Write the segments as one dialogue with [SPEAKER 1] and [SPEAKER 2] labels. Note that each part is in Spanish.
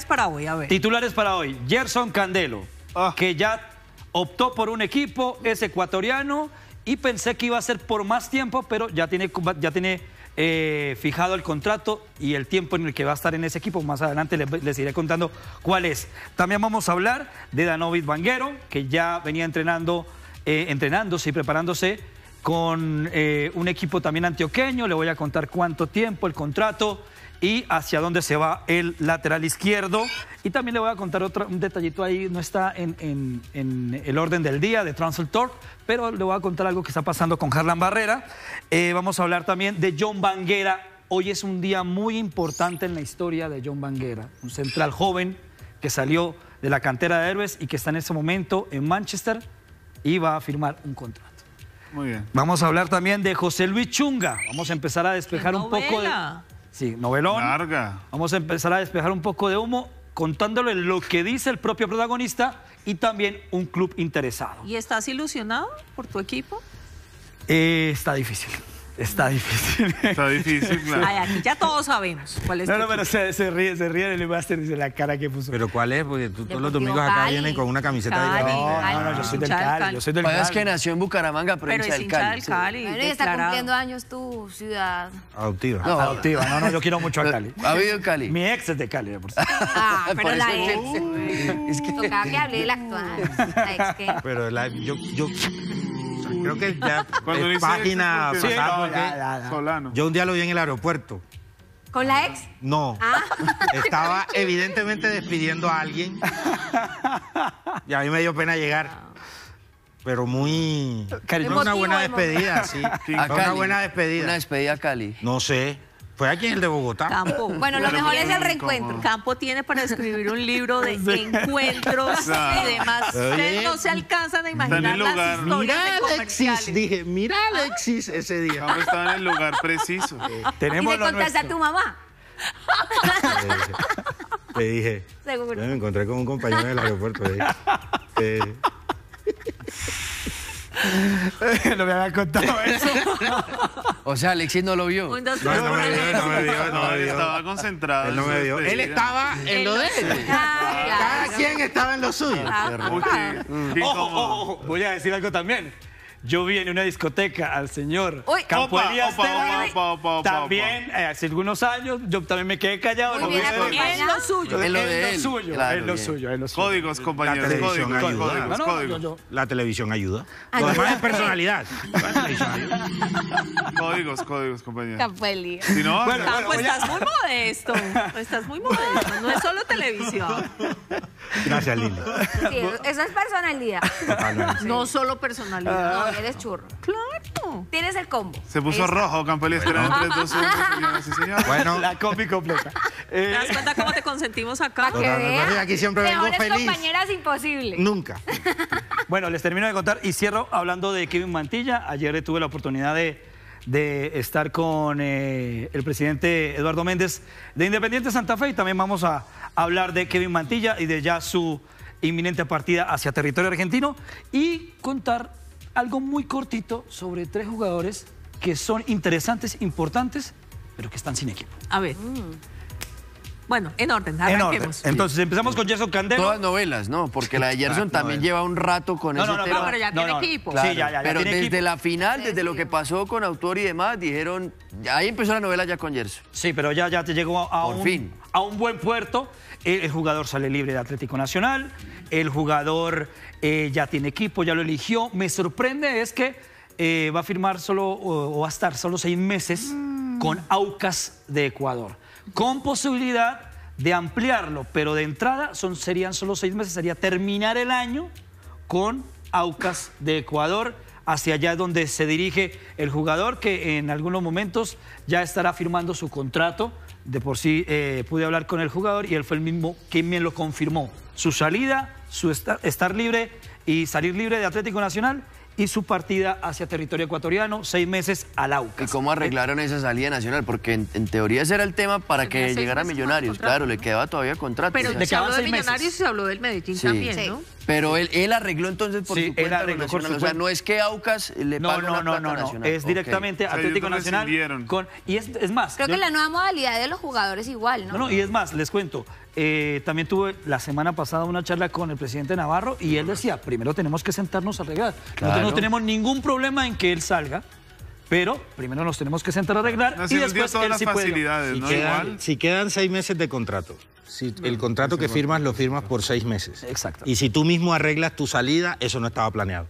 [SPEAKER 1] Titulares para hoy, a ver.
[SPEAKER 2] Titulares para hoy. Gerson Candelo, ah. que ya optó por un equipo, es ecuatoriano y pensé que iba a ser por más tiempo, pero ya tiene, ya tiene eh, fijado el contrato y el tiempo en el que va a estar en ese equipo. Más adelante les, iré contando cuál es. También vamos a hablar de Danovid Vanguero, que ya venía entrenando, eh, entrenándose y preparándose con eh, un equipo también antioqueño. Le voy a contar cuánto tiempo, el contrato y hacia dónde se va el lateral izquierdo. Y también le voy a contar otro, un detallito ahí, no está en, el orden del día de Transfer pero le voy a contar algo que está pasando con Harlan Barrera. Eh, vamos a hablar también de John Banguera. Hoy es un día muy importante en la historia de John Banguera, un central joven que salió de la cantera de Héroes y que está en ese momento en Manchester y va a firmar un contrato. Muy bien. Vamos a hablar también de José Luis Chunga. Vamos a empezar a despejar un poco de Sí, novelón. Vamos a empezar a despejar un poco de humo contándole lo que dice el propio protagonista y también un club interesado.
[SPEAKER 1] ¿Y estás ilusionado por tu equipo?
[SPEAKER 2] Eh, está difícil. Está difícil.
[SPEAKER 3] Está difícil, claro. Ay,
[SPEAKER 1] aquí ya todos sabemos cuál es. No, no, pero se,
[SPEAKER 3] se, ríe, se ríe el máster de la cara que puso. Pero ¿cuál es? Porque todos los domingos acá vienen con una camiseta de... No, no, no, yo soy del Cali, yo
[SPEAKER 4] soy del Cali. es que nació en Bucaramanga, pero, pero hincha es hincha del
[SPEAKER 3] Cali. Bueno, y está cumpliendo años tu ciudad.
[SPEAKER 4] Adoptiva. No, adoptiva. No, no, yo quiero mucho a Cali. ¿Ha habido Cali? Mi ex es de Cali, por cierto. Ah, ah pero la ex. Es que... Tocaba que hablé de la actual.
[SPEAKER 3] La ex que... Pero la, yo... yo creo que ya página Yo un día lo vi en el aeropuerto. ¿Con la ex? No.
[SPEAKER 5] Ah. Estaba
[SPEAKER 3] evidentemente despidiendo a alguien. Y a mí me dio pena llegar. Pero muy... Fue una buena despedida, sí. una buena despedida. Una despedida a Cali. No sé. Fue pues aquí en el de Bogotá. Campo. Bueno, lo mejor es el reencuentro.
[SPEAKER 1] Campo tiene
[SPEAKER 3] para escribir un libro de encuentros y demás. Ustedes no
[SPEAKER 1] se alcanzan a
[SPEAKER 3] imaginar las historias Mira, Alexis, dije, mira ¿Ah? Alexis ese día. Campo estaba
[SPEAKER 5] en el lugar preciso. Eh, tenemos y le contaste a tu mamá. le
[SPEAKER 3] dije. Me encontré con un compañero del aeropuerto. Eh, no me había contado eso. o sea, Alexis
[SPEAKER 4] no
[SPEAKER 5] lo vio. no, me vio, no me vio, Estaba concentrado. Él no me vio. Él estaba en lo de él. Cada quien estaba en lo suyo. Ah,
[SPEAKER 2] Voy a decir algo también. Yo vi en una discoteca al señor Uy. También, hace algunos años, yo también me quedé callado. es lo
[SPEAKER 1] suyo. Es
[SPEAKER 5] lo, suyo. es lo suyo. Códigos, compañeros. La
[SPEAKER 3] televisión ayuda. Códigos,
[SPEAKER 5] ah, Además personalidad. códigos, códigos,
[SPEAKER 3] compañeros.
[SPEAKER 1] Campo Si no, estás muy modesto. Estás muy modesto. No es solo televisión. Gracias, Lili. Sí, eso es personalidad. No solo personalidad eres churro. Claro. Tienes el combo. Se puso rojo, Campo
[SPEAKER 2] bueno. La copia completa. Eh,
[SPEAKER 1] ¿Te das cuenta cómo te consentimos acá? que Aquí siempre vengo feliz. compañeras imposible. Nunca.
[SPEAKER 2] bueno, les termino de contar y cierro hablando de Kevin Mantilla. Ayer tuve la oportunidad de estar con eh, el presidente Eduardo Méndez de Independiente Santa Fe y también vamos a hablar de Kevin Mantilla y de ya su inminente partida hacia territorio argentino y contar algo muy cortito sobre tres jugadores que son interesantes,
[SPEAKER 4] importantes, pero que están sin equipo.
[SPEAKER 1] A ver. Bueno, en orden, arranquemos. Entonces
[SPEAKER 4] empezamos con Gerson Candelo. Todas novelas, ¿no? Porque la de Gerson también lleva un rato con ese no, no, No, pero ya tiene equipo. Sí, ya, ya, pero desde la final, desde lo que pasó con Autor y demás, dijeron... Ahí empezó la novela ya con Gerson. Sí, pero ya, ya te llegó a, Por fin
[SPEAKER 2] a un buen puerto, el, jugador sale libre de Atlético Nacional, el jugador eh, ya tiene equipo, ya lo eligió. Me sorprende es que eh, va a firmar solo o, va a estar solo seis meses con Aucas de Ecuador, con posibilidad de ampliarlo, pero de entrada son, serían solo seis meses, sería terminar el año con Aucas de Ecuador hacia allá donde se dirige el jugador, que en algunos momentos ya estará firmando su contrato de por sí eh, pude hablar con el jugador y él fue el mismo quien me lo confirmó. Su salida, su estar, estar libre y salir libre de Atlético Nacional y su partida hacia territorio ecuatoriano, seis meses al AUCAS. ¿Y cómo arreglaron esa
[SPEAKER 4] salida nacional? Porque en, teoría ese era el tema para que llegara Millonarios. Claro, le quedaba todavía contrato. Pero se habló de Millonarios y
[SPEAKER 1] se habló del Medellín también, ¿no?
[SPEAKER 4] Pero él, arregló entonces por supuesto su cuenta. O sea, no es que Aucas le no, no, no, no, no, Es directamente Atlético Nacional.
[SPEAKER 2] y es, más. Creo que la nueva modalidad de los jugadores igual, ¿no? No, no, y es más, les cuento. Eh, también tuve la semana pasada una charla con el presidente Navarro y él decía, primero tenemos que sentarnos a arreglar. no tenemos ningún problema en que él salga, pero primero nos tenemos que sentar a arreglar y después él sí puede.
[SPEAKER 3] Si, quedan, seis meses de contrato, si el contrato que firmas lo firmas por seis meses. Exacto. Y si tú mismo arreglas tu salida, eso no estaba planeado.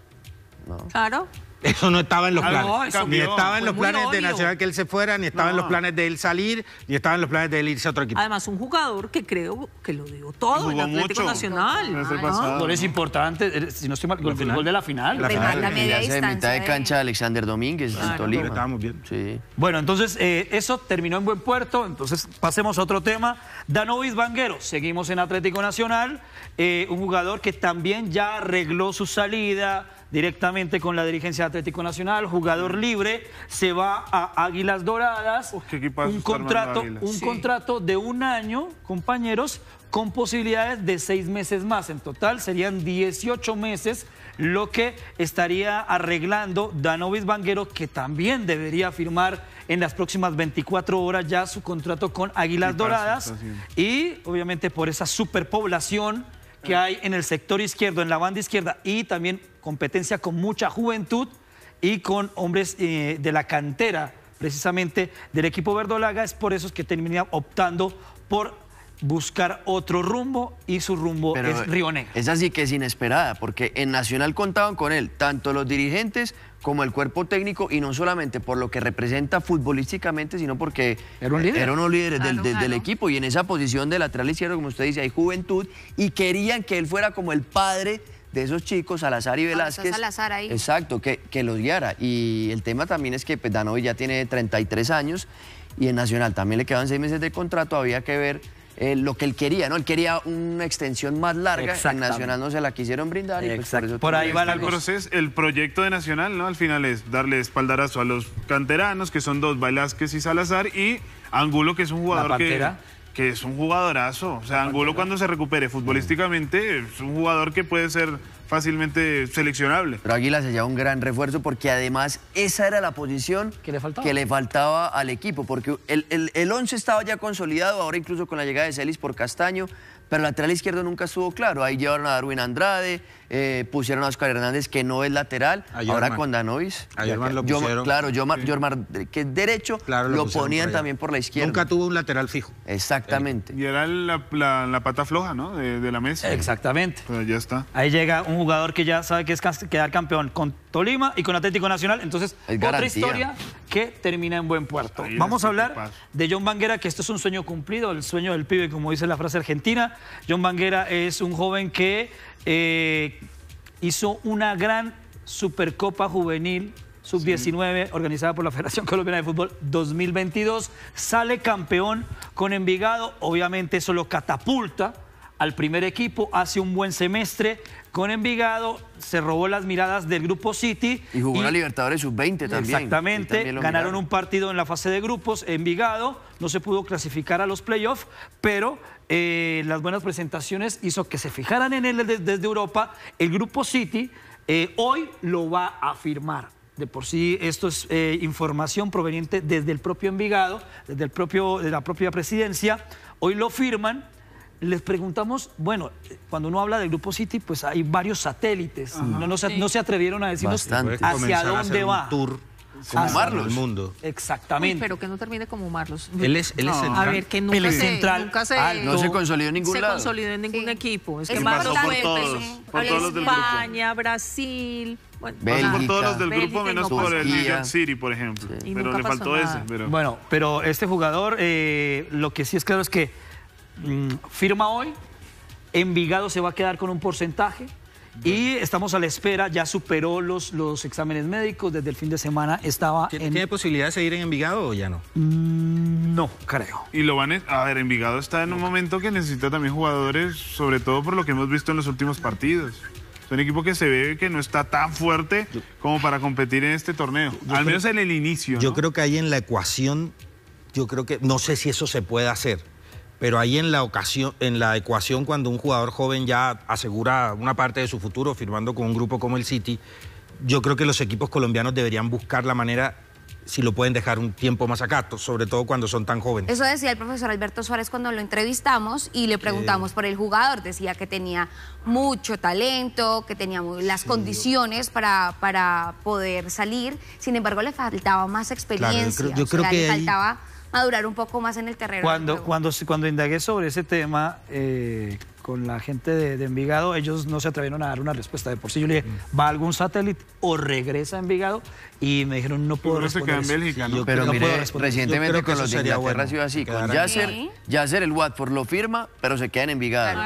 [SPEAKER 3] Claro. Eso no estaba en los planes. ni estaba en los planes de Nacional que él se fuera, ni estaba en los planes de él salir, ni estaba en los planes de él irse a otro equipo.
[SPEAKER 1] Además, un jugador que creo que lo dio todo en Atlético Nacional.
[SPEAKER 3] No, es importante, eh, si no estoy mal, el gol de la
[SPEAKER 2] final. La,
[SPEAKER 4] mitad de cancha eh. Alexander Domínguez, en Tolima. bien. Bueno,
[SPEAKER 2] entonces, eh, eso terminó en buen puerto. Entonces, pasemos a otro tema. Danovis Vanguero, seguimos en Atlético Nacional. un jugador que también ya arregló su salida directamente con la dirigencia de Atlético Nacional, jugador libre, se va a Águilas Doradas, un, contrato, contrato de un año, compañeros, con posibilidades de seis meses más. En total serían 18 meses lo que estaría arreglando Danovis Banguero, que también debería firmar en las próximas 24 horas ya su contrato con Águilas Doradas. Y obviamente por esa superpoblación que hay en el sector izquierdo, en la banda izquierda, y también competencia con mucha juventud y con hombres eh, de la cantera, precisamente del equipo verdolaga, es por eso que termina optando por buscar otro
[SPEAKER 4] rumbo y su rumbo es Río Negro. Es así que es inesperada, porque en Nacional contaban con él tanto los dirigentes como el cuerpo técnico y no solamente por lo que representa futbolísticamente, sino porque era, un líderes del, equipo y en esa posición de lateral izquierdo, como usted dice, hay juventud y querían que él fuera como el padre de esos chicos, Salazar y ah, Velázquez. Salazar ahí. Exacto, que, los guiara. Y el tema también es que pues, Danovi ya tiene 33 años y en Nacional también le quedan seis meses de contrato, había que ver eh, lo que él quería, ¿no? Él quería una extensión más larga, en Nacional no se la quisieron brindar y pues, por ahí va el este proceso,
[SPEAKER 5] el proyecto de Nacional, ¿no? Al final es darle espaldarazo a los canteranos, que son dos, Velázquez y Salazar, y Angulo, que es un jugador que que es un jugadorazo. O sea, Angulo cuando se recupere futbolísticamente es un jugador que puede ser fácilmente seleccionable. Pero Águila se lleva un gran refuerzo porque además esa era la posición que le faltaba,
[SPEAKER 4] al equipo, porque el 11 estaba ya consolidado, ahora incluso con la llegada de Celis por Castaño, pero lateral izquierdo nunca estuvo claro. Ahí llevaron a Darwin Andrade, eh, pusieron a Oscar Hernández, que no es lateral, ahora con Danovis. claro, que es derecho, lo, ponían también por la izquierda. Nunca tuvo un lateral fijo. Exactamente.
[SPEAKER 5] Eh, y era la, pata floja, ¿no? De, la mesa. Exactamente. ya está. Ahí llega un jugador que ya sabe que es quedar
[SPEAKER 2] campeón con Tolima y con Atlético Nacional. Entonces, otra historia que termina en buen puerto. Vamos a hablar de John Banguera, que esto es un sueño cumplido, el sueño del pibe, como dice la frase argentina. John Banguera es un joven que eh, hizo una gran Supercopa Juvenil Sub-19 organizada por la Federación Colombiana de Fútbol 2022. Sale campeón con Envigado, obviamente eso lo catapulta al primer equipo, hace un buen semestre con Envigado, se robó las miradas del grupo City.
[SPEAKER 4] Y jugó la Libertadores sub-20
[SPEAKER 2] también. Exactamente, ganaron un partido en la fase de grupos, Envigado, no se pudo clasificar a los playoffs, pero eh, las buenas presentaciones hizo que se fijaran en él desde, Europa. El grupo City eh, hoy lo va a firmar. De por sí, esto es eh, información proveniente desde el propio Envigado, desde el propio, de la propia presidencia. Hoy lo firman les preguntamos, bueno, cuando uno habla del grupo City, pues hay varios satélites. No, se, atrevieron a decirnos hacia dónde va. como Marlos. El mundo. Exactamente.
[SPEAKER 1] pero que no termine como Marlos. Él es, central. A ver, que nunca, se, central, no se consolidó en ningún lado. Se consolidó en ningún equipo. Es que Marlos por todos, España, Brasil. Bueno, por
[SPEAKER 5] todos los del grupo, menos por el New City, por ejemplo. Pero le faltó ese.
[SPEAKER 2] Bueno, pero este jugador, eh, lo que sí es claro es que Mm, firma hoy, Envigado se va a quedar con un porcentaje. Y estamos a la espera, ya superó los, exámenes médicos, desde el fin de semana estaba ¿Tiene,
[SPEAKER 5] posibilidad de seguir en Envigado o ya no?
[SPEAKER 2] Mm, no, creo.
[SPEAKER 5] Y lo van a... ver, Envigado está en un momento que necesita también jugadores, sobre todo por lo que hemos visto en los últimos partidos. Es un equipo que se ve que no está tan fuerte como para competir en este torneo, al
[SPEAKER 3] menos en el inicio. Yo creo que ahí en la ecuación, yo creo que, no sé si eso se puede hacer pero ahí en la, ocasión, en la ecuación cuando un jugador joven ya asegura una parte de su futuro firmando con un grupo como el City, yo creo que los equipos colombianos deberían buscar la manera si lo pueden dejar un tiempo más acá, sobre todo cuando son tan jóvenes.
[SPEAKER 1] Eso decía el profesor Alberto Suárez cuando lo entrevistamos y le preguntamos
[SPEAKER 2] por el jugador. Decía que tenía mucho talento, que tenía las condiciones para, para poder salir. Sin embargo, le faltaba más experiencia. yo creo, que le faltaba madurar un poco más en el terreno. Cuando, cuando, cuando indagué sobre ese tema, eh, con la gente de, Envigado, ellos no se atrevieron a dar una respuesta. De por sí yo le dije, ¿va algún satélite
[SPEAKER 4] o regresa a Envigado? Y me dijeron, no puedo responder. Pero no puedo responder recientemente con los de Inglaterra ha sido así. Con Yasser, el Watford lo firma, pero se queda en Envigado.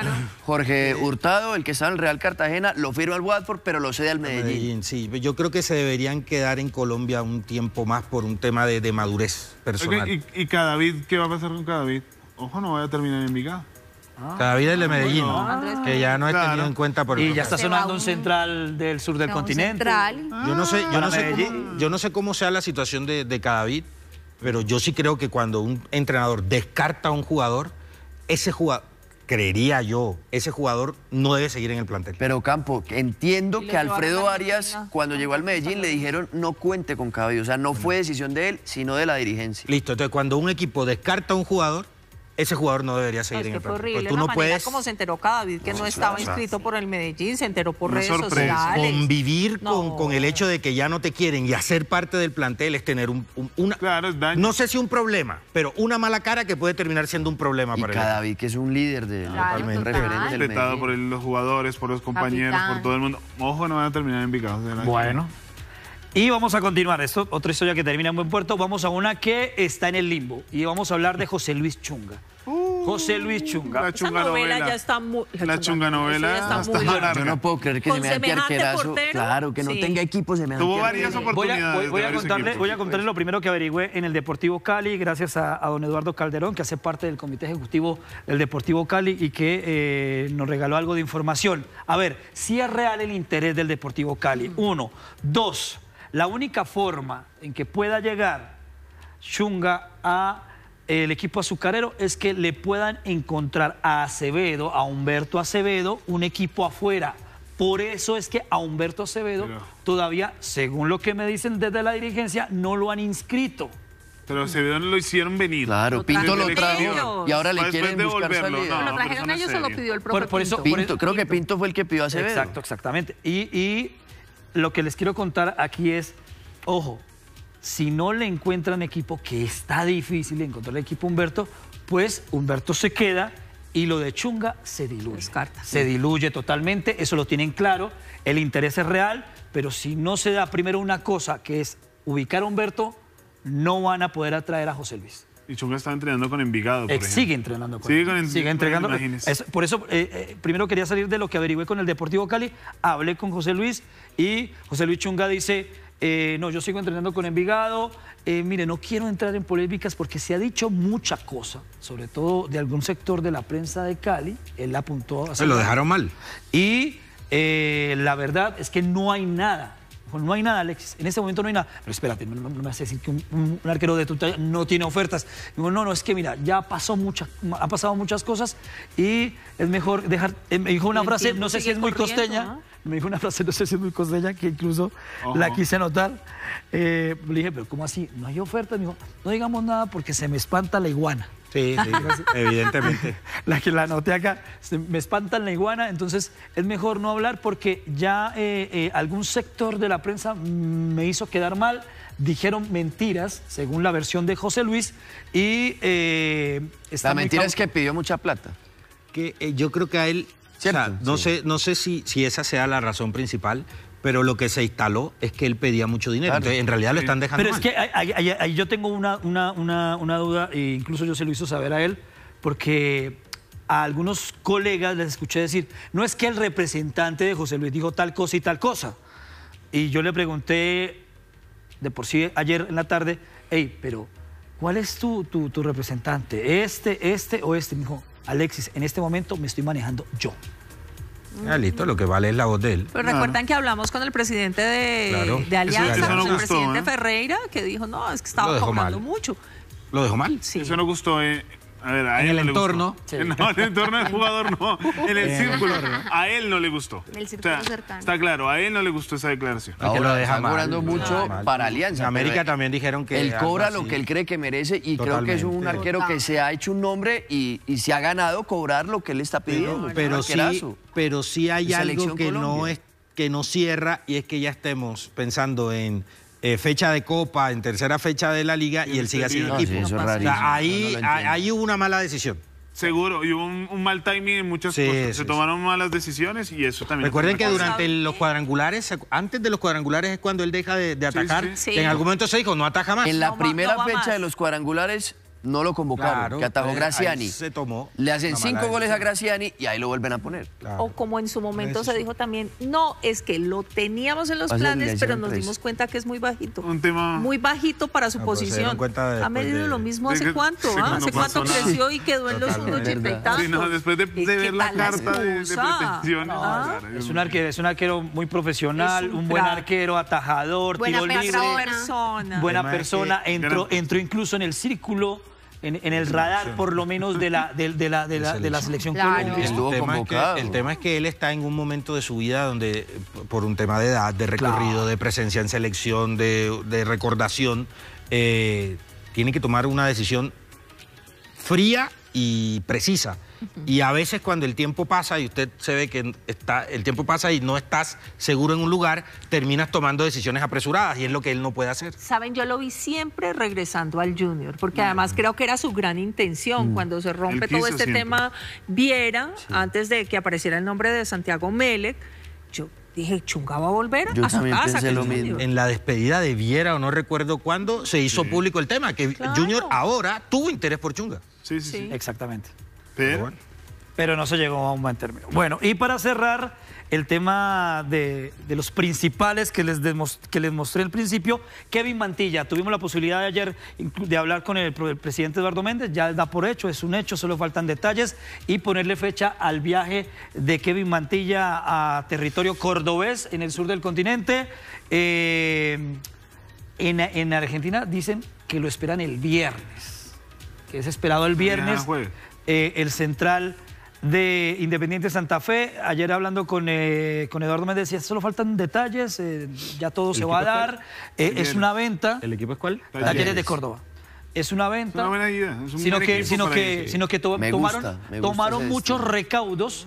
[SPEAKER 3] Jorge Hurtado, el que está en el Real Cartagena, lo firma el Watford, pero lo cede al Medellín. Sí, yo creo que se deberían quedar en Colombia un tiempo más por un tema de, madurez personal.
[SPEAKER 5] ¿y, ¿Y Cadavid? ¿Qué va a pasar con Cadavid? Ojo, no vaya a terminar en Envigado. Ah. Cadavid
[SPEAKER 3] es de ah, Medellín, que ya no es tenido en cuenta por Y ya está sonando un central del sur del continente. Yo no, sé, yo, ah. no sé cómo, yo no sé cómo sea la situación de, de Cadavid, pero yo sí creo que cuando un entrenador descarta a un jugador, ese jugador, creería yo, ese jugador no debe seguir en el plantel. Pero Campo, entiendo que Alfredo
[SPEAKER 4] Arias, cuando llegó al Medellín, le dijeron no cuente con Cadavid. O sea, no fue decisión de él, sino de la dirigencia.
[SPEAKER 3] Listo, entonces cuando un equipo descarta a un jugador, ese jugador no debería seguir en el partido. Pues tú no puedes. Como se
[SPEAKER 1] enteró vez que no, estaba inscrito por el Medellín, se enteró por redes sorpresa. sociales.
[SPEAKER 3] Convivir con, el hecho de que ya no te quieren y hacer parte del plantel es tener un, una. No sé si un problema, pero una mala cara que puede terminar siendo un problema y para cada vez que es un líder de claro, referente Respetado por los jugadores, por los compañeros, por todo el mundo. Ojo, no van a terminar en
[SPEAKER 2] Bueno. Y vamos a continuar. Esto, otra historia que termina en buen puerto. Vamos a una que está en el limbo. Y vamos a hablar de José Luis Chunga.
[SPEAKER 4] Uh, José
[SPEAKER 2] Luis Chunga. La Chunga novela, ya está
[SPEAKER 4] muy... La, Chunga, novela está está muy larga. Yo no puedo creer que se me arquerazo. Claro, que no tenga equipo se me Tuvo varias oportunidades. Voy a, contarles
[SPEAKER 2] contarle, voy a lo primero que averigüé en el Deportivo Cali, gracias a, don Eduardo Calderón, que hace parte del Comité Ejecutivo del Deportivo Cali y que eh, nos regaló algo de información. A ver, si es real el interés del Deportivo Cali. Mm. Uno. Dos. La única forma en que pueda llegar Chunga a el equipo azucarero es que le puedan encontrar a Acevedo, a Humberto Acevedo, un equipo afuera. Por eso es que a Humberto Acevedo todavía, según lo que me dicen desde la dirigencia, no lo han inscrito. Pero Acevedo no lo hicieron venir. Claro, Pinto lo trajo y ahora le quieren buscar salida. lo trajeron ellos lo
[SPEAKER 4] pidió el Eso,
[SPEAKER 2] Creo que Pinto fue el que pidió a Acevedo. Exacto, exactamente. y lo que les quiero contar aquí es, ojo, si no le encuentran equipo, que está difícil encontrar equipo Humberto, pues Humberto se queda y lo de Chunga se diluye. Se diluye totalmente, eso lo tienen claro, el interés es real, pero si no se da primero una cosa, que es ubicar a Humberto, no van a poder atraer a José Luis.
[SPEAKER 5] Y Chunga estaba entrenando con Envigado. Por eh, sigue entrenando con Sigue, con sigue entregando. por
[SPEAKER 2] eso, eh, eh, primero quería salir de lo que averigüé con el Deportivo Cali. Hablé con José Luis y José Luis Chunga dice: No, yo sigo entrenando con Envigado. mire, no quiero entrar en polémicas porque se ha dicho mucha cosa, sobre todo de algún sector de la prensa de Cali. Él apuntó. a... Se pues lo dejaron mal. Y la verdad es que no hay nada no hay nada, Alexis. En ese momento no hay nada. Pero espérate, no, me hace decir que un, arquero de tu talla no tiene ofertas. Digo, no, no, es que mira, ya pasó muchas ha pasado muchas cosas y es mejor dejar. Eh, me dijo una frase, no sé si es muy costeña. Me dijo una frase, no sé si es muy costeña, que incluso la quise anotar. Eh, le dije, pero ¿cómo así? No hay ofertas. Me dijo, no digamos nada porque se me espanta la iguana.
[SPEAKER 3] Sí, evidentemente.
[SPEAKER 2] La que la noté acá, me espantan la iguana, entonces es mejor no hablar porque ya eh, eh, algún sector de la prensa me hizo quedar mal, dijeron mentiras, según la versión de José
[SPEAKER 3] Luis, y... Eh, la mentira es que pidió mucha plata. Que eh, yo creo que a él... no, sé, si esa sea la razón principal, pero lo que se instaló es que él pedía mucho dinero. en realidad lo están dejando. Pero es que
[SPEAKER 2] ahí, yo tengo una, duda, e incluso yo se lo hizo saber a él, porque a algunos colegas les escuché decir, no es que el representante de José Luis dijo tal cosa y tal cosa. Y yo le pregunté, de por sí ayer en la tarde, hey, pero ¿cuál es tu, tu representante? ¿Este, este o este? Me dijo, Alexis, en este momento me estoy
[SPEAKER 3] manejando yo ya listo, lo que vale es la voz Pero recuerdan
[SPEAKER 1] que hablamos con el presidente de, Alianza, con el presidente ¿eh? Ferreira, que dijo, no, es que estaba cobrando mucho.
[SPEAKER 5] ¿Lo dejó mal? Sí. Eso no gustó. Eh en el entorno. No, en el entorno del jugador no. En el eh. círculo. A él no le gustó. el círculo cercano. Está claro, a él no le gustó esa declaración. Ahora, lo deja mucho para
[SPEAKER 3] Alianza. América también dijeron que.
[SPEAKER 5] Él cobra lo que él
[SPEAKER 4] cree que merece
[SPEAKER 3] y creo que es un arquero que
[SPEAKER 4] se ha hecho un nombre y, se ha ganado cobrar lo que él está pidiendo. Pero, ah,
[SPEAKER 3] sí, hay algo que no, es, que no cierra y es que ya estemos pensando en eh, fecha de Copa, en tercera fecha de la Liga y él sigue sin equipo. ahí, hubo una mala decisión.
[SPEAKER 5] Seguro, y hubo un, mal timing en muchas cosas. se tomaron malas decisiones y eso también. Recuerden que durante
[SPEAKER 3] los cuadrangulares, antes de los cuadrangulares es cuando él deja de, atacar. En algún momento se dijo, no ataja más. En la primera fecha de los cuadrangulares no lo convocaron, que atajó Graciani. Se tomó le hacen cinco goles a Graciani y ahí lo vuelven
[SPEAKER 4] a poner. O
[SPEAKER 1] como en su momento se dijo también, no, es que lo teníamos en los planes, pero nos dimos cuenta que es muy bajito. Un tema... Muy bajito para su ah, pues posición. Ha pues medido lo mismo hace cuánto, ¿ah? hace cuánto creció y quedó en los unos
[SPEAKER 5] después de, ver la carta
[SPEAKER 2] de, ¿Ah? Es, un arquero, es un arquero muy profesional, un, buen arquero, atajador, buena Persona.
[SPEAKER 1] Buena persona.
[SPEAKER 2] Entró, entró incluso en el círculo en, el radar, por lo menos, de la, de, la, de la, de la selección el, tema es
[SPEAKER 3] que, el tema es que él está en un momento de su vida donde, por un tema de edad, de recorrido, de presencia en selección, de, de recordación, eh, tiene que tomar una decisión fría y precisa. Y a veces cuando el tiempo pasa y usted se ve que está, el tiempo pasa y no estás seguro en un lugar, terminas tomando decisiones apresuradas y es lo que él no puede hacer.
[SPEAKER 1] Saben, yo lo vi siempre regresando al junior, porque mm. además creo que era su gran intención mm. cuando se rompe todo este tema, viera, antes de que apareciera el nombre de Santiago Melec, yo dije, Chunga va a volver a su casa. En
[SPEAKER 3] la despedida de Viera, o no recuerdo cuándo, se hizo público el tema, que Junior ahora tuvo interés por Chunga. sí, sí. sí. Exactamente. Pero,
[SPEAKER 2] no se llegó a un buen término. Bueno, y para cerrar, el tema de, los principales que les, mostré al principio. Kevin Mantilla, tuvimos la posibilidad de ayer de hablar con el, presidente Eduardo Méndez, ya da por hecho, es un hecho, solo faltan detalles y ponerle fecha al viaje de Kevin Mantilla a territorio cordobés en el sur del continente. Eh, en, Argentina dicen que lo esperan el viernes, que es esperado el ah, viernes. Eh, el central de Independiente Santa Fe. Ayer hablando con, eh, Eduardo me decía, solo faltan detalles, eh, ya todo se va a dar. es una venta. ¿El equipo es cuál? Talleres, de Córdoba. Es una venta. Es una buena idea. Es un sino, que, sino, que, sino que tomaron, tomaron muchos recaudos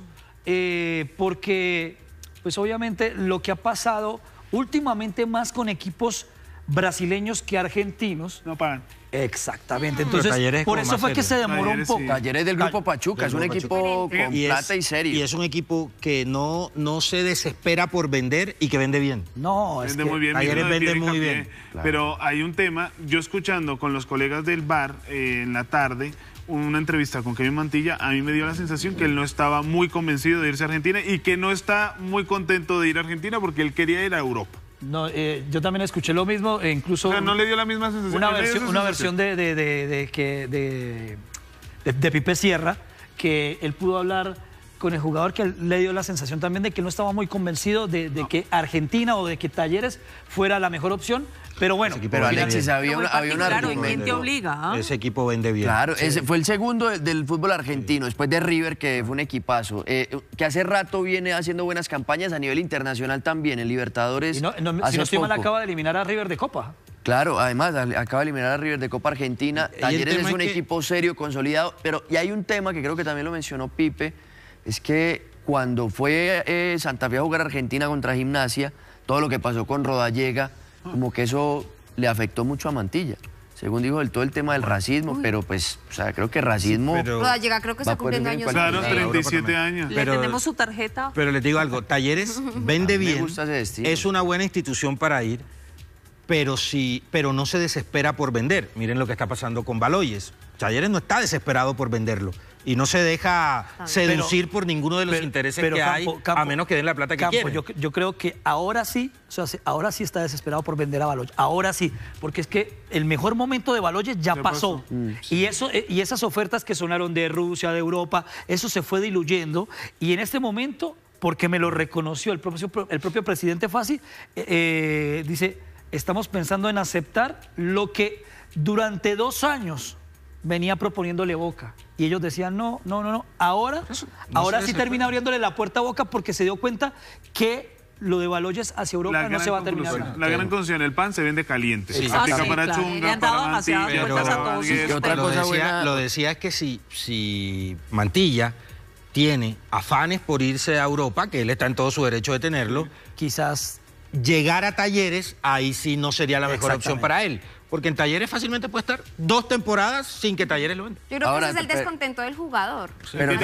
[SPEAKER 2] porque, pues obviamente, lo que ha pasado últimamente más con equipos brasileños que argentinos. No pagan. Exactamente.
[SPEAKER 3] Entonces, por eso fue que se demoró un poco.
[SPEAKER 4] es del Grupo Pachuca, es un equipo con y plata y serio.
[SPEAKER 3] Y es un equipo que no, se desespera por vender y que vende bien.
[SPEAKER 5] No, vende muy vende muy bien. Pero hay un tema, yo escuchando con los colegas del bar eh, en la tarde, una entrevista con Kevin Mantilla, a mí me dio la sensación que él no estaba muy convencido de irse a Argentina y que no está muy contento de ir a Argentina porque él quería ir a Europa.
[SPEAKER 2] No, eh, yo también escuché lo mismo, e incluso... no le dio la misma sensación. Una, versión, una versión de, de, de, de, de Pipe Sierra, que él pudo hablar con el jugador que le dio la sensación también de que no estaba muy convencido de, que Argentina o de que Talleres fuera la mejor opción. Pero bueno, Alexis, había, claro, obliga?
[SPEAKER 4] ¿ah?
[SPEAKER 3] Ese equipo vende bien. Claro,
[SPEAKER 4] fue el segundo del, fútbol argentino, después de River, que fue un equipazo, eh, que hace rato viene haciendo buenas campañas a nivel internacional también, en Libertadores. no, si no mal, acaba
[SPEAKER 2] de eliminar a River de Copa.
[SPEAKER 4] Claro, además acaba de eliminar a River de Copa Argentina. Talleres es un equipo serio, consolidado, pero y hay un tema que creo que también lo mencionó Pipe, es que cuando fue eh, Santa Fe a jugar Argentina contra Gimnasia, todo lo que pasó con Rodallega, como que eso le afectó mucho a Mantilla. Según dijo el, todo el tema del
[SPEAKER 3] racismo, pero pues, o sea, creo que racismo. Rodallega creo que está cumpliendo años. Claro, 37 años. Pero, le tenemos su tarjeta. Pero les digo algo, Talleres vende bien. es una buena institución para ir, pero si, pero no se desespera por vender. Miren lo que está pasando con Baloyes. Talleres no está desesperado por venderlo y no se deja ah, seducir por ninguno de los intereses que hay, a menos que den la plata que Yo, creo que ahora sí,
[SPEAKER 2] ahora sí está desesperado por vender a Baloyes, ahora sí, porque es que el mejor momento de Baloyes ya, pasó. Mm, y, eso, eh, y esas ofertas que sonaron de Rusia, de Europa, eso se fue diluyendo y en este momento, porque me lo reconoció el propio, el propio presidente Fassi, eh, eh, dice, estamos pensando en aceptar lo que durante dos años venía proponiéndole boca. Y ellos decían, no, no, no, no. Ahora, ahora sí termina abriéndole la puerta a boca porque se dio cuenta que lo de Baloyes hacia Europa no se va a terminar. La gran
[SPEAKER 5] conclusión, el pan se vende caliente. Sí. para chunga, para mantilla, lo, decía, lo
[SPEAKER 3] decía es que si, si Mantilla tiene afanes por irse a Europa, que él está en todo su derecho de tenerlo, quizás llegar a Talleres, ahí sí no sería la mejor opción para él. Porque en Talleres fácilmente puede estar dos temporadas sin que Talleres lo venda. Yo creo que ese es el
[SPEAKER 1] descontento del jugador. Pero,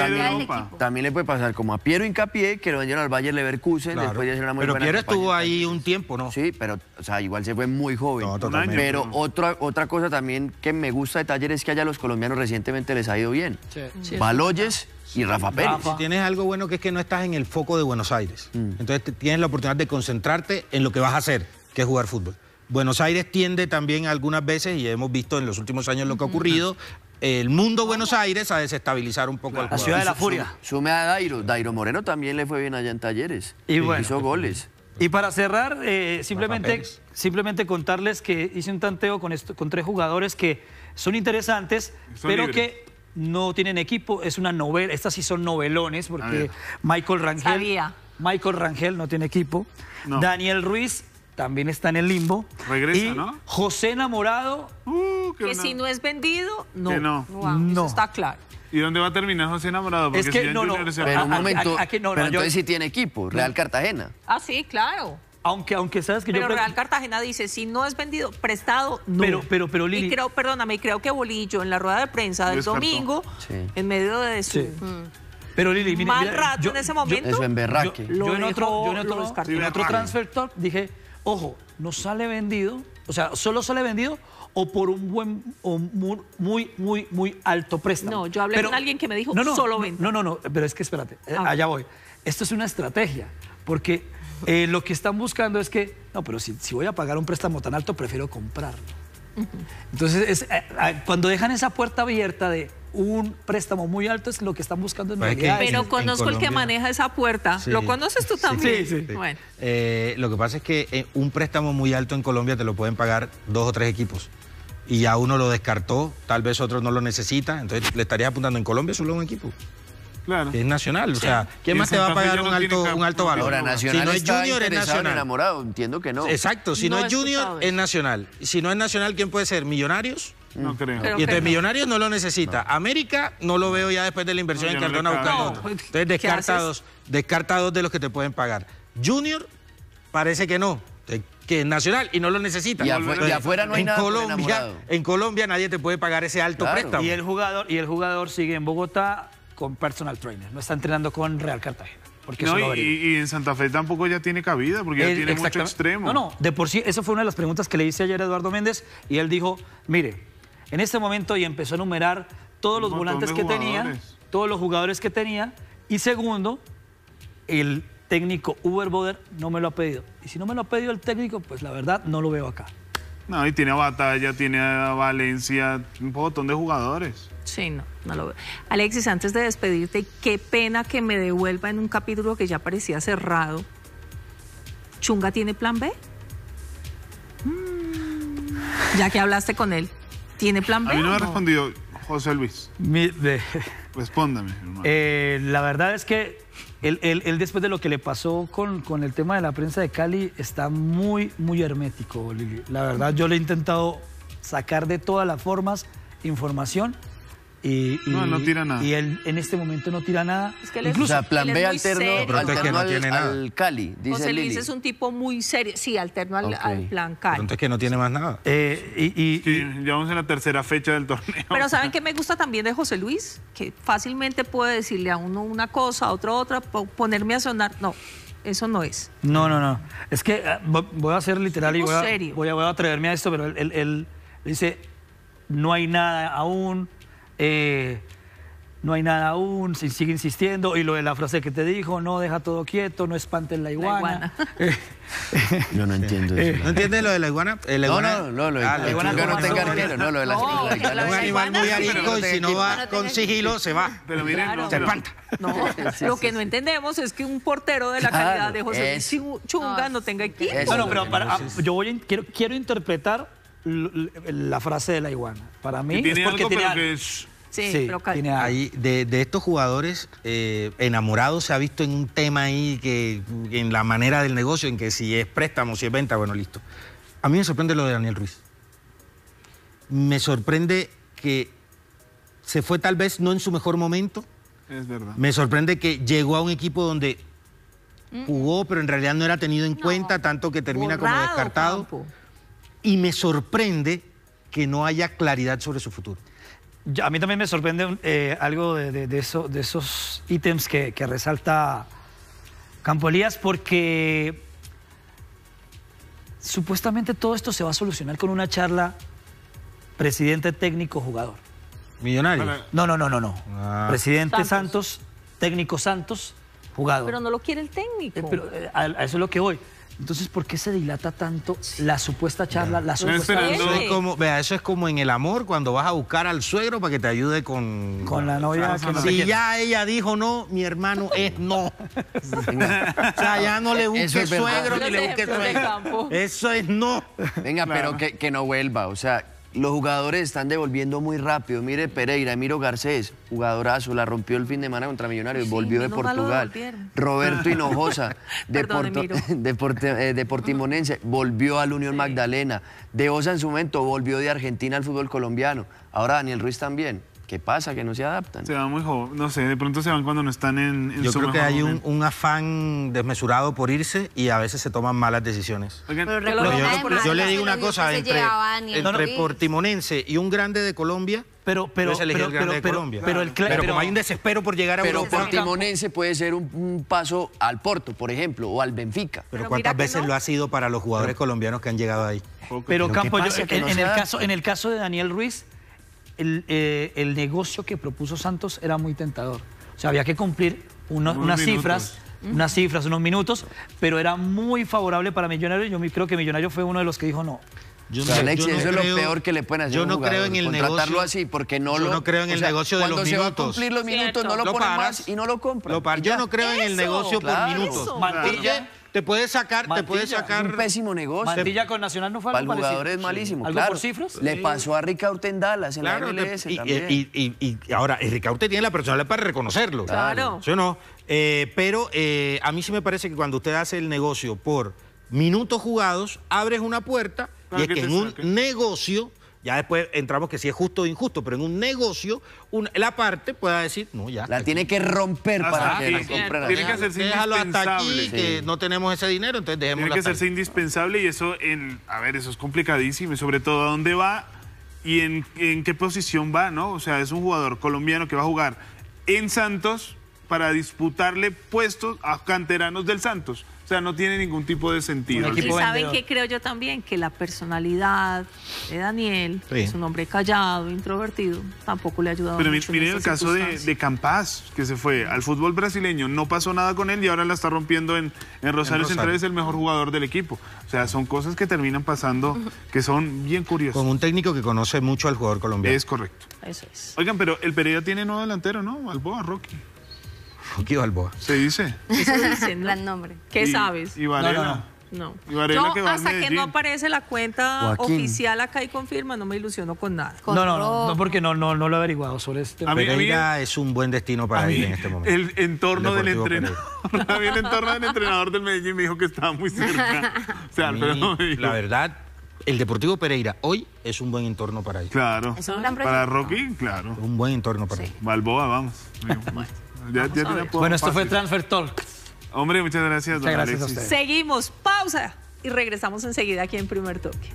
[SPEAKER 3] también, le puede pasar
[SPEAKER 4] como a Piero Incapié, que lo vendieron al Bayer Leverkusen después de hacer una muy pero Piero estuvo ahí un tiempo, ¿no? Sí, pero igual se fue muy joven. Pero otra, otra cosa también que me gusta de Talleres es que allá los colombianos recientemente les ha ido bien.
[SPEAKER 3] Sí. Baloyes
[SPEAKER 4] y Rafa Pérez.
[SPEAKER 3] tienes algo bueno que es que no estás en el foco de Buenos Aires. Mm. Entonces tienes la oportunidad de concentrarte en lo que vas a hacer, que es jugar fútbol. Buenos Aires tiende también algunas veces, y hemos visto en los últimos años lo que ha ocurrido, el mundo Buenos Aires a desestabilizar un poco al La ciudad de la furia.
[SPEAKER 4] Sume a Dairo. Dairo Moreno también le fue bien allá en Talleres. Y bueno.
[SPEAKER 3] Hizo goles. Y para cerrar, eh,
[SPEAKER 2] simplemente, contarles que hice un tanteo con, con tres jugadores que son interesantes, pero que no tienen equipo. Es una novela. Estas sí son novelones, porque Michael Rangel... Michael Rangel no tiene equipo. Daniel Ruiz también está en el limbo. Regresa, y ¿no? José Enamorado.
[SPEAKER 1] Uh, que si no es vendido, no. no. Eso está claro.
[SPEAKER 5] ¿Y dónde va a terminar José Enamorado? Porque es que no, no. Pero un momento. A, no, pero entonces sí tiene equipo, Real Cartagena.
[SPEAKER 1] Ah, sí, claro.
[SPEAKER 4] Aunque, aunque sabes que pero yo... Pero Real
[SPEAKER 1] Cartagena dice, si no es vendido, prestado, no. Pero, pero, pero Lili... Y creo, perdóname, creo que Bolillo en la rueda de prensa del domingo, en medio de su... Mm,
[SPEAKER 2] pero Lili, mira, mal rato en ese momento. Yo, eso en Yo, en otro, yo en otro, en transfer talk dije, Ojo, no sale vendido, o sea, solo sale vendido o por un buen o muy, muy, muy, alto préstamo. No, yo hablé con alguien que me dijo no, solo vende. No, no, no, pero es que espérate, eh, allá voy. Esto es una estrategia, porque eh, lo que están buscando es que, no, pero si, si voy a pagar un préstamo tan alto, prefiero comprarlo. Entonces, eh, ah, cuando dejan esa puerta abierta de un préstamo muy alto es lo que están buscando en realidad.
[SPEAKER 3] Pero conozco el que
[SPEAKER 1] maneja esa puerta. ¿Lo conoces tú también? Sí, sí. Bueno.
[SPEAKER 3] Eh, lo que pasa es que eh, un préstamo muy alto en Colombia te lo pueden pagar dos o tres equipos. Y ya uno lo descartó, tal vez otro no lo necesita. Entonces le estarías apuntando en Colombia solo un equipo.
[SPEAKER 5] Claro. es nacional. O sea,
[SPEAKER 3] ¿quién más te va a pagar un, alto, valor? nacional si no es Junior, es Nacional. enamorado,
[SPEAKER 4] entiendo que no. Exacto, si no es Junior, es
[SPEAKER 3] Nacional. Si no es Nacional, ¿quién puede ser? ¿Millonarios? No mm. creo. y entonces Millonarios no lo necesita. América no lo veo ya después de la inversión en Cardona buscando pues, Entonces descarta dos, de los que te pueden pagar. Junior parece que no que es nacional y no lo necesita. Y, afuera no hay en Colombia, En Colombia nadie te puede pagar ese
[SPEAKER 2] alto préstamo. Y el, jugador, y el jugador sigue en Bogotá con personal trainer, no está entrenando con Real Cartagena.
[SPEAKER 5] Porque y, en Santa Fe tampoco ya tiene cabida, porque ya tiene mucho extremo. No, no,
[SPEAKER 2] de por sí, eso fue una de las preguntas que le hice ayer a Eduardo Méndez y él dijo, mire, en este momento y empezó a enumerar todos los volantes que tenía, todos los jugadores que tenía. Y segundo, el técnico Uber Boder no me lo ha pedido. Y si no me lo ha pedido el técnico, pues la verdad no lo veo acá.
[SPEAKER 5] No, y tiene a Batalla, tiene a Valencia, un botón de jugadores. Sí, no, no lo veo.
[SPEAKER 1] Alexis, antes de despedirte, qué pena que me devuelva en un capítulo que ya parecía cerrado. ¿Chunga tiene plan B?
[SPEAKER 5] Mm. ya
[SPEAKER 1] que hablaste con él. ¿Tiene plan B? A mí no me ha
[SPEAKER 5] respondido José Luis. Respóndame,
[SPEAKER 1] eh, la verdad es que
[SPEAKER 2] él, después de lo que le pasó con, el tema de la prensa de Cali, está muy, muy hermético, Lili. La verdad, yo le he intentado sacar de todas las formas información y, no, no tira nada. Y él en este momento no tira nada. Es o sea, plan
[SPEAKER 1] B alterno, al,
[SPEAKER 5] Cali. José Luis es
[SPEAKER 1] un tipo muy serio. Sí, alterno al, plan Cali. Pronto
[SPEAKER 5] es que no tiene más nada. Eh, y, sí, llevamos en la tercera fecha del torneo.
[SPEAKER 1] Pero ¿saben qué me gusta también de José Luis? Que fácilmente puede decirle a uno una cosa, a otro otra, ponerme a sonar. No, eso no es.
[SPEAKER 2] No, no, no. Es que eh, voy a ser literal y voy a, voy, a, atreverme a esto, pero él dice, no hay nada aún eh, no hay nada aún, se sigue insistiendo, y lo de la frase que te dijo, no deja todo quieto, no espanten la iguana.
[SPEAKER 4] Eh, yo no entiendo eh,
[SPEAKER 3] eso. ¿No entiendes lo de la iguana? ¿El iguana no, no, ah, no, lo de la iguana no tenga arquero, no, lo de la iguana. Un animal muy arisco y si no va con sigilo se va. Pero miren, se espanta.
[SPEAKER 1] lo que no entendemos es que un portero de la calidad de José Chunga no tenga equipo. Bueno, pero ah,
[SPEAKER 2] yo quiero interpretar la frase de la iguana. Para mí es porque algo, que
[SPEAKER 3] es... Sí, ahí, de, estos jugadores eh, enamorados se ha visto en un tema ahí que en la manera del negocio, en que si es préstamo, si es venta, bueno, listo. A mí me sorprende lo de Daniel Ruiz. Me sorprende que se fue tal vez no en su mejor momento.
[SPEAKER 5] Es verdad. Me
[SPEAKER 3] sorprende que llegó a un equipo donde mm. jugó, pero en realidad no era tenido en cuenta, tanto que termina como descartado y me sorprende que no haya claridad sobre su futuro.
[SPEAKER 2] A mí también me sorprende eh, algo de, de, esos ítems que, resalta Campo porque supuestamente todo esto se va a solucionar con una charla presidente técnico jugador. Millonario. No, no, no, no, no. Ah. Presidente Santos. técnico Santos, jugador.
[SPEAKER 3] Pero
[SPEAKER 1] no lo quiere el técnico. Eh,
[SPEAKER 2] eh, a, eso es lo que voy. Entonces, ¿por qué se dilata tanto la supuesta charla, Eso es
[SPEAKER 3] como, vea, eso es como en el amor, cuando vas a buscar al suegro para que te ayude con... la novia. Ah, si ya ella dijo no, mi hermano es no. o sea, ya no le busque suegro ni le busque suegro. Eso
[SPEAKER 4] es no. Venga, pero que, que no vuelva, o sea, los jugadores están devolviendo muy rápido. Mire Pereira, Miro Garcés, jugadorazo, la rompió el fin de semana contra Millonarios, volvió de Portugal. Roberto Hinojosa, eh, de, Portimonense, volvió al Unión Magdalena. De Osa en su momento volvió de Argentina al fútbol colombiano. Ahora Daniel
[SPEAKER 5] Ruiz también. ¿Qué pasa? Que no se adaptan. Se van muy jóvenes, no sé, de pronto se van cuando no están en, en Yo creo que hay un,
[SPEAKER 3] afán desmesurado por irse y a veces se toman malas decisiones. Pero yo, le digo una cosa, entre, portimonense y un grande de Colombia, pero pero pero, hay un desespero por llegar a pero
[SPEAKER 4] Portimonense puede ser un, paso al Porto, por ejemplo, o al Benfica. Pero, cuántas veces
[SPEAKER 3] lo ha sido para los jugadores colombianos que han llegado ahí. Pero, en el caso
[SPEAKER 4] en el caso de Daniel Ruiz
[SPEAKER 2] eh, el, negocio que propuso Santos era muy tentador. O sea, había que cumplir unas cifras, unas cifras, unos minutos, pero era muy favorable para Millonarios. Yo creo que Millonario fue uno de los que dijo no. eso es lo peor que le pueden hacer. Yo no creo en el negocio. así,
[SPEAKER 4] porque no yo no creo en el negocio de los minutos. los minutos, no lo, más
[SPEAKER 3] y no lo compras. Yo no creo en el negocio por minutos. Te puede sacar, te puede sacar. Un pésimo negocio.
[SPEAKER 4] Mantilla
[SPEAKER 2] con Nacional no fue algo Para el jugador es malísimo. ¿Algo claro. por cifras? Le pasó
[SPEAKER 4] a Ricaurte
[SPEAKER 3] en Dallas, en la MLS y, también. Y, y, y ahora, Ricaurte tiene la personalidad para reconocerlo. Claro. o no. Eh, pero eh, a mí sí me parece que cuando usted hace el negocio por minutos jugados, abres una puerta y es que, en un negocio ya después entramos que si es justo o injusto, pero en un negocio la parte pueda decir, no, ya. La tiene que romper ah, para que la compren. Tiene que hacerse Déjalo hasta aquí, que
[SPEAKER 5] no tenemos ese dinero, entonces dejemos Tiene que hacerse indispensable y eso, en, a ver, eso es complicadísimo y sobre todo a dónde va y en, en qué posición va, ¿no? O sea, es un jugador colombiano que va a jugar en Santos para disputarle puestos a canteranos del Santos. O sea, no tiene ningún tipo de sentido. saben que
[SPEAKER 1] creo yo también que la personalidad de Daniel, es un hombre callado, introvertido, tampoco le ha ayudado. Pero miren el caso de,
[SPEAKER 5] de, que se fue al fútbol brasileño, no pasó nada con él y ahora la está rompiendo en, Rosario, Central, es el mejor jugador del equipo. O sea, son cosas que terminan pasando que son bien curiosas. Con un
[SPEAKER 3] técnico que conoce mucho al jugador colombiano. Es correcto.
[SPEAKER 5] Eso es. Oigan, pero el Pereira tiene nuevo delantero, ¿no? Alboa, Rocky. Rocky Balboa. ¿Se dice?
[SPEAKER 1] Eso dicen, nombre. ¿Qué sabes? Y No, no, no. que hasta que no aparece la cuenta oficial acá y confirma, no me ilusiono con nada. no, no, no, no,
[SPEAKER 2] porque no, no,
[SPEAKER 3] lo he averiguado este Pereira es un buen destino para ir en este momento.
[SPEAKER 5] El entorno del entrenador. También el entorno del entrenador del Medellín me dijo que estaba muy cerca. O sea, pero no
[SPEAKER 3] La verdad, el Deportivo Pereira hoy es un buen entorno para él. Claro. ¿Es para Rocky,
[SPEAKER 5] claro. Un buen entorno para él. ir. Balboa, vamos bueno, esto fue Transfer Talk. Hombre, muchas gracias. don gracias
[SPEAKER 1] Seguimos, pausa y regresamos enseguida aquí en Primer Toque.